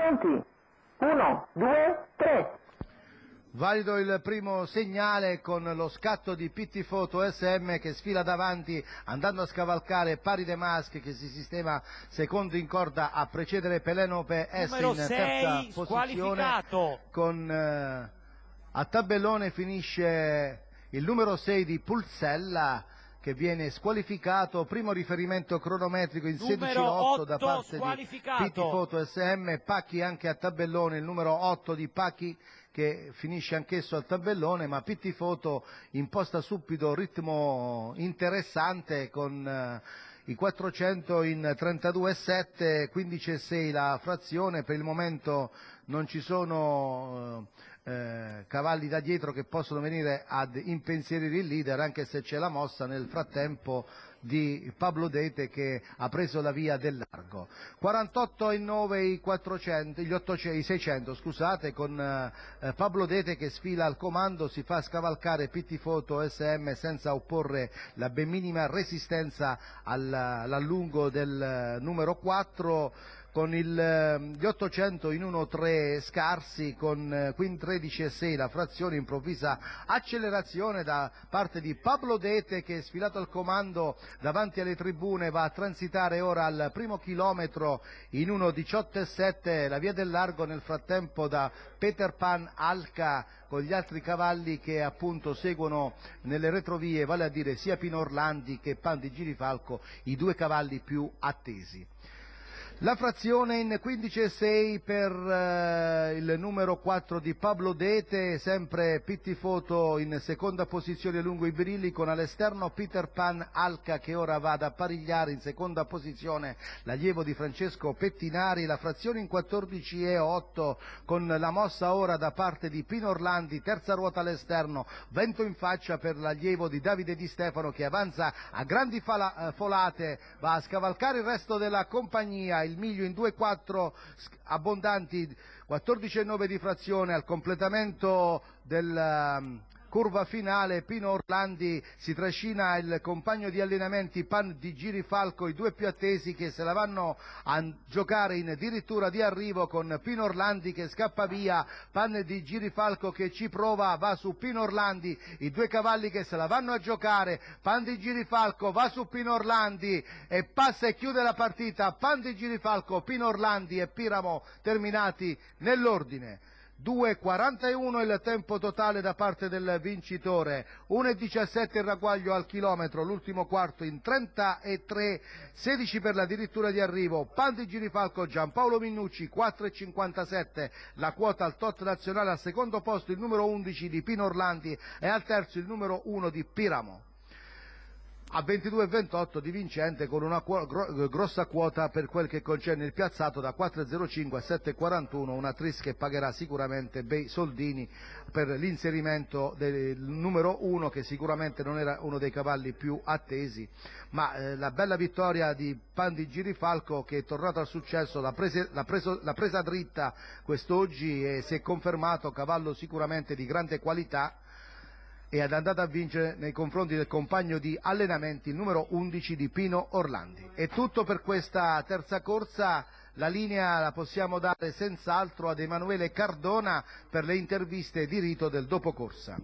pronti? Uno, due, tre. Valido il primo segnale con lo scatto di Foto SM che sfila davanti andando a scavalcare Pari De Maschi che si sistema secondo in corda a precedere Pelenope S in terza posizione con eh, a tabellone finisce il numero 6 di Pulsella che viene squalificato. Primo riferimento cronometrico in 16-8 da parte di Pitti Foto SM, Pacchi anche a tabellone, il numero 8 di Pacchi che finisce anch'esso al tabellone, ma Pitti Foto imposta subito ritmo interessante con eh, i 400 in 32,7, 15,6 la frazione, per il momento non ci sono eh, eh, cavalli da dietro che possono venire ad impensierire il leader, anche se c'è la mossa nel frattempo di Pablo Dete che ha preso la via del largo. 48 9 i 600 scusate, con eh, eh, Pablo Dete che sfila al comando, si fa scavalcare PT Foto SM senza opporre la ben minima resistenza all'allungo del eh, numero 4 con il, gli 800 in 1-3 scarsi, con Queen 13 e 6 la frazione improvvisa accelerazione da parte di Pablo Dete che è sfilato al comando davanti alle tribune va a transitare ora al primo chilometro in 1.18.7 la via del Largo nel frattempo da Peter Pan Alca con gli altri cavalli che appunto seguono nelle retrovie, vale a dire sia Pino Orlandi che Pan di Girifalco, i due cavalli più attesi. La frazione in 15,6 per eh, il numero 4 di Pablo Dete, sempre Pittifoto in seconda posizione lungo i brilli con all'esterno Peter Pan Alca che ora va ad apparigliare in seconda posizione l'allievo di Francesco Pettinari, la frazione in 14,8 con la mossa ora da parte di Pino Orlandi, terza ruota all'esterno, vento in faccia per l'allievo di Davide Di Stefano che avanza a grandi eh, folate, va a scavalcare il resto della compagnia, il miglio in 2,4 abbondanti, 14,9 di frazione al completamento del curva finale Pino Orlandi si trascina il compagno di allenamenti Pan di Girifalco, i due più attesi che se la vanno a giocare in addirittura di arrivo con Pino Orlandi che scappa via, Pan di Girifalco che ci prova, va su Pino Orlandi, i due cavalli che se la vanno a giocare, Pan di Girifalco va su Pino Orlandi e passa e chiude la partita, Pan di Girifalco, Pino Orlandi e Piramo terminati nell'ordine. 2,41 il tempo totale da parte del vincitore, 1,17 il raguaglio al chilometro, l'ultimo quarto in 33,16 per la dirittura di arrivo, Pandi Girifalco, Giampaolo Minucci, 4,57, la quota al tot nazionale al secondo posto il numero 11 di Pino Orlandi e al terzo il numero 1 di Piramo a 22,28 di vincente, con una grossa quota per quel che concerne il piazzato da 4,05 a 7,41, una tris che pagherà sicuramente bei soldini per l'inserimento del numero 1 che sicuramente non era uno dei cavalli più attesi, ma eh, la bella vittoria di Pandigiri Girifalco che è tornato al successo, l'ha, prese, l'ha, preso, l'ha presa dritta quest'oggi e si è confermato cavallo sicuramente di grande qualità ed è andata a vincere nei confronti del compagno di allenamenti numero 11 di Pino Orlandi. È tutto per questa terza corsa. La linea la possiamo dare senz'altro ad Emanuele Cardona per le interviste di rito del dopocorsa.